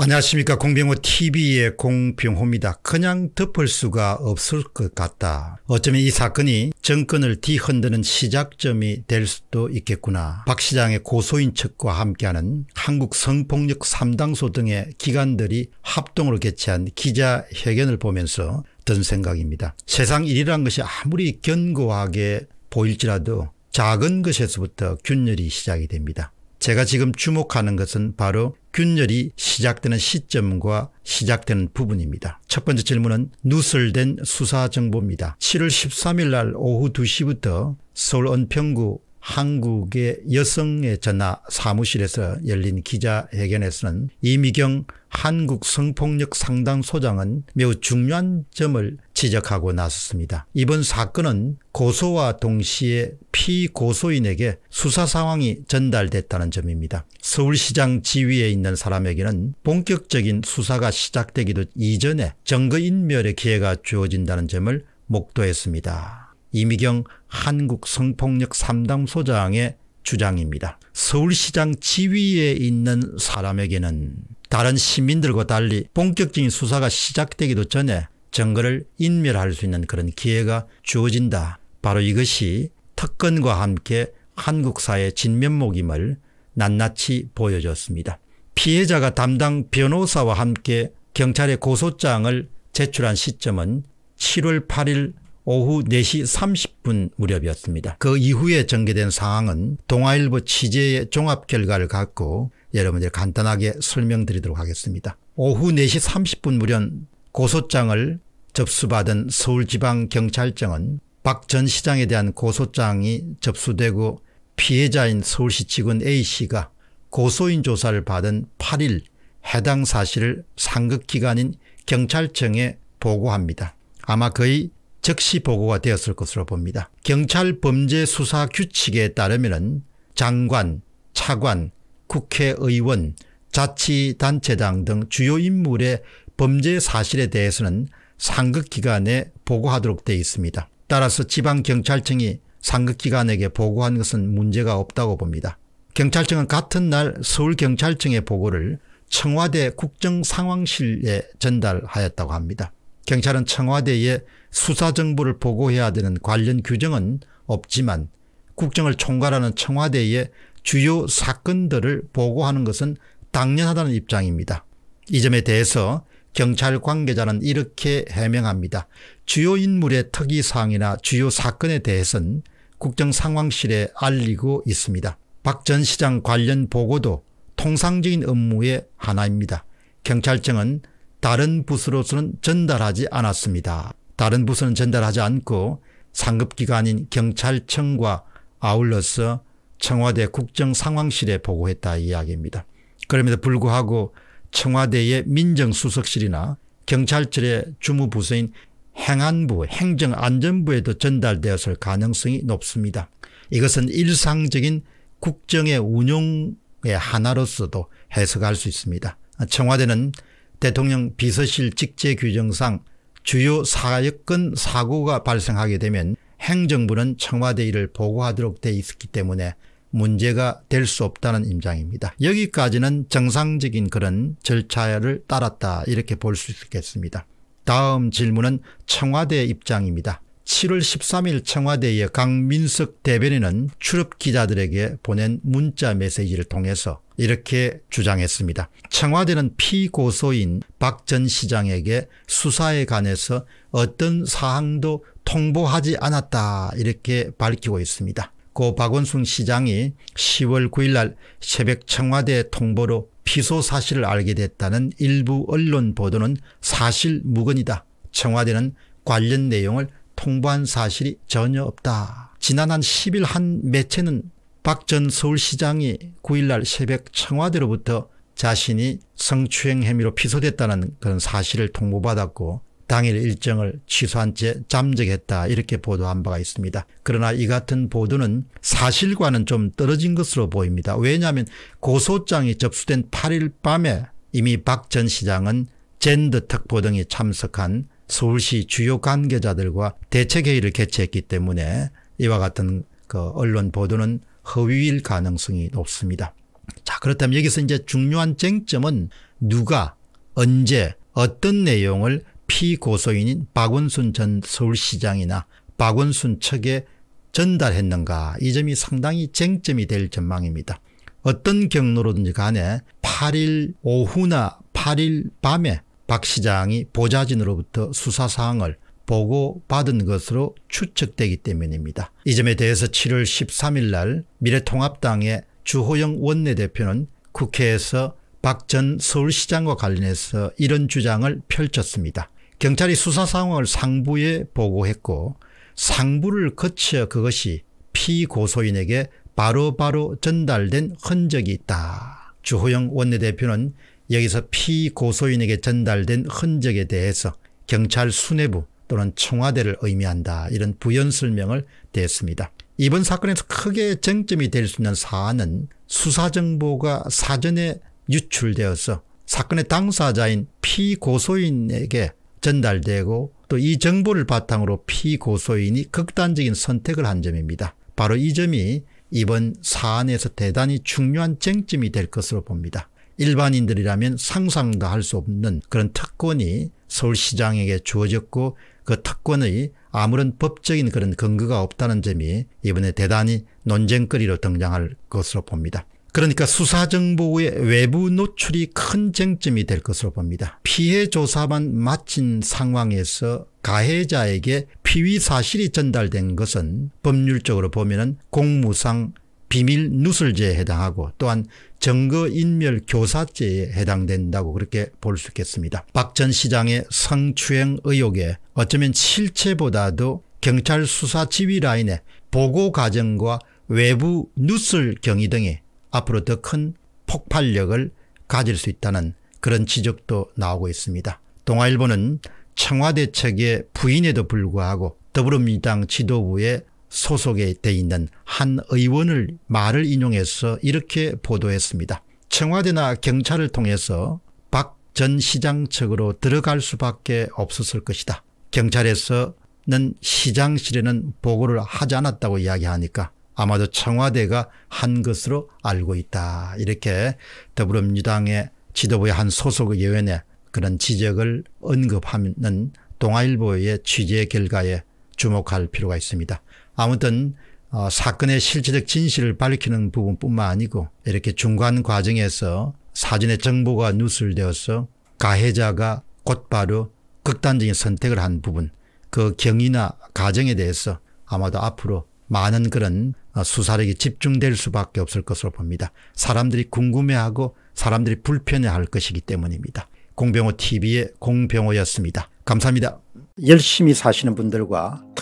안녕하십니까 공병호TV의 공병호입니다. 그냥 덮을 수가 없을 것 같다. 어쩌면 이 사건이 정권을 뒤흔드는 시작점이 될 수도 있겠구나. 박 시장의 고소인 측과 함께하는 한국성폭력 3당소 등의 기관들이 합동으로 개최한 기자회견을 보면서 든 생각입니다. 세상 일이란 것이 아무리 견고하게 보일지라도 작은 것에서부터 균열이 시작이 됩니다. 제가 지금 주목하는 것은 바로 균열이 시작되는 시점과 시작되는 부분입니다. 첫 번째 질문은 누설된 수사 정보입니다. 7월 13일 날 오후 2시부터 서울 은평구 한국의 여성의 전화 사무실에서 열린 기자회견에서는 이미경 한국 성폭력 상담 소장은 매우 중요한 점을 지적하고 나섰습니다. 이번 사건은 고소와 동시에 피고소인에게 수사 상황이 전달됐다는 점입니다. 서울시장 지위에 있는 사람에게는 본격적인 수사가 시작되기도 이전에 정거인멸의 기회가 주어진다는 점을 목도했습니다. 이미경 한국성폭력 3당 소장의 주장입니다. 서울시장 지위에 있는 사람에게는 다른 시민들과 달리 본격적인 수사가 시작되기도 전에 정거를 인멸할 수 있는 그런 기회가 주어진다. 바로 이것이 특권과 함께 한국 사회 진면목임을 낱낱이 보여줬습니다. 피해자가 담당 변호사와 함께 경찰에 고소장을 제출한 시점은 7월 8일 오후 4시 30분 무렵이었습니다. 그 이후에 전개된 상황은 동아일보 취재의 종합 결과를 갖고 여러분들 간단하게 설명드리도록 하겠습니다. 오후 4시 30분 무렵 고소장을 접수받은 서울지방경찰청은 박 전 시장에 대한 고소장이 접수되고 피해자인 서울시 직원 A씨가 고소인 조사를 받은 8일 해당 사실을 상급기관인 경찰청에 보고합니다. 아마 거의 즉시 보고가 되었을 것으로 봅니다. 경찰 범죄 수사 규칙에 따르면 장관, 차관, 국회의원, 자치단체장 등 주요 인물의 범죄 사실에 대해서는 상급기관에 보고하도록 되어 있습니다. 따라서 지방경찰청이 상급기관에게 보고한 것은 문제가 없다고 봅니다. 경찰청은 같은 날 서울경찰청의 보고를 청와대 국정상황실에 전달하였다고 합니다. 경찰은 청와대에 수사정보를 보고해야 되는 관련 규정은 없지만 국정을 총괄하는 청와대의 주요 사건들을 보고하는 것은 당연하다는 입장입니다. 이 점에 대해서 경찰 관계자는 이렇게 해명합니다. 주요 인물의 특이사항이나 주요 사건에 대해서는 국정상황실에 알리고 있습니다. 박 전 시장 관련 보고도 통상적인 업무의 하나입니다. 경찰청은 다른 부서로서는 전달하지 않았습니다. 다른 부서는 전달하지 않고 상급기관인 경찰청과 아울러서 청와대 국정상황실에 보고했다 이야기입니다. 그럼에도 불구하고 청와대의 민정수석실이나 경찰청의 주무부서인 행안부 행정안전부에도 전달되었을 가능성이 높습니다. 이것은 일상적인 국정의 운용의 하나로서도 해석할 수 있습니다. 청와대는 대통령 비서실 직제 규정상 주요 사역근 사고가 발생하게 되면 행정부는 청와대 일을 보고하도록 돼 있기 었 때문에 문제가 될 수 없다는 입장입니다 여기까지는 정상적인 그런 절차를 따랐다 이렇게 볼 수 있겠습니다. 다음 질문은 청와대 입장입니다. 7월 13일 청와대의 강민석 대변인은 출입 기자들에게 보낸 문자 메시지를 통해서 이렇게 주장했습니다. 청와대는 피고소인 박 전 시장에게 수사에 관해서 어떤 사항도 통보하지 않았다 이렇게 밝히고 있습니다. 고 박원순 시장이 10월 9일 날 새벽 청와대 통보로 피소 사실을 알게 됐다는 일부 언론 보도는 사실 무근이다. 청와대는 관련 내용을 통보한 사실이 전혀 없다. 지난 한 10일 한 매체는 박 전 서울시장이 9일날 새벽 청와대로부터 자신이 성추행 혐의로 피소됐다는 그런 사실을 통보받았고 당일 일정을 취소한 채 잠적했다 이렇게 보도한 바가 있습니다. 그러나 이 같은 보도는 사실과는 좀 떨어진 것으로 보입니다. 왜냐하면 고소장이 접수된 8일 밤에 이미 박 전 시장은 젠더 특보 등이 참석한 서울시 주요 관계자들과 대책회의를 개최했기 때문에 이와 같은 그 언론 보도는 허위일 가능성이 높습니다. 자, 그렇다면 여기서 이제 중요한 쟁점은 누가, 언제, 어떤 내용을 피고소인인 박원순 전 서울시장이나 박원순 측에 전달했는가 이 점이 상당히 쟁점이 될 전망입니다. 어떤 경로로든지 간에 8일 오후나 8일 밤에 박 시장이 보좌진으로부터 수사사항을 보고받은 것으로 추측되기 때문입니다. 이 점에 대해서 7월 13일 날 미래통합당의 주호영 원내대표는 국회에서 박 전 서울시장과 관련해서 이런 주장을 펼쳤습니다. 경찰이 수사 상황을 상부에 보고했고 상부를 거쳐 그것이 피고소인에게 바로바로 바로 전달된 흔적이 있다. 주호영 원내대표는 여기서 피고소인에게 전달된 흔적에 대해서 경찰 수뇌부 또는 청와대를 의미한다 이런 부연 설명을 대했습니다. 이번 사건에서 크게 쟁점이 될 수 있는 사안은 수사정보가 사전에 유출되어서 사건의 당사자인 피고소인에게 전달되고 또 이 정보를 바탕으로 피고소인이 극단적인 선택을 한 점입니다. 바로 이 점이 이번 사안에서 대단히 중요한 쟁점이 될 것으로 봅니다. 일반인들이라면 상상도 할 수 없는 그런 특권이 서울시장에게 주어졌고 그 특권의 아무런 법적인 그런 근거가 없다는 점이 이번에 대단히 논쟁거리로 등장할 것으로 봅니다. 그러니까 수사정보의 외부 노출이 큰 쟁점이 될 것으로 봅니다. 피해 조사만 마친 상황에서 가해자에게 피의 사실이 전달된 것은 법률적으로 보면 공무상 비밀 누설죄에 해당하고 또한 정거인멸 교사죄에 해당된다고 그렇게 볼 수 있겠습니다. 박 전 시장의 성추행 의혹에 어쩌면 실체보다도 경찰 수사 지휘 라인의 보고 과정과 외부 뉴스 경위 등이 앞으로 더 큰 폭발력을 가질 수 있다는 그런 지적도 나오고 있습니다. 동아일보는 청와대 측의 부인에도 불구하고 더불어민주당 지도부의 소속에 돼 있는 한 의원을 말을 인용해서 이렇게 보도했습니다. 청와대나 경찰을 통해서 박 전 시장 측으로 들어갈 수밖에 없었을 것이다. 경찰에서는 시장실에는 보고를 하지 않았다고 이야기하니까 아마도 청와대가 한 것으로 알고 있다. 이렇게 더불어민주당의 지도부의 한 소속 의원의 그런 지적을 언급하는 동아일보의 취재 결과에 주목할 필요가 있습니다. 아무튼 어, 사건의 실체적 진실을 밝히는 부분뿐만 아니고 이렇게 중간 과정에서 사전에 정보가 누설되어서 가해자가 곧바로 극단적인 선택을 한 부분 그 경위나 과정에 대해서 아마도 앞으로 많은 그런 어, 수사력이 집중될 수밖에 없을 것으로 봅니다. 사람들이 궁금해하고 사람들이 불편해할 것이기 때문입니다. 공병호 TV의 공병호였습니다. 감사합니다. 열심히 사시는 분들과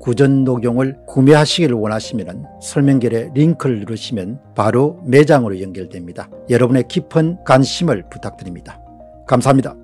구전도경을 구매하시길 원하시면 설명글에 링크를 누르시면 바로 매장으로 연결됩니다. 여러분의 깊은 관심을 부탁드립니다. 감사합니다.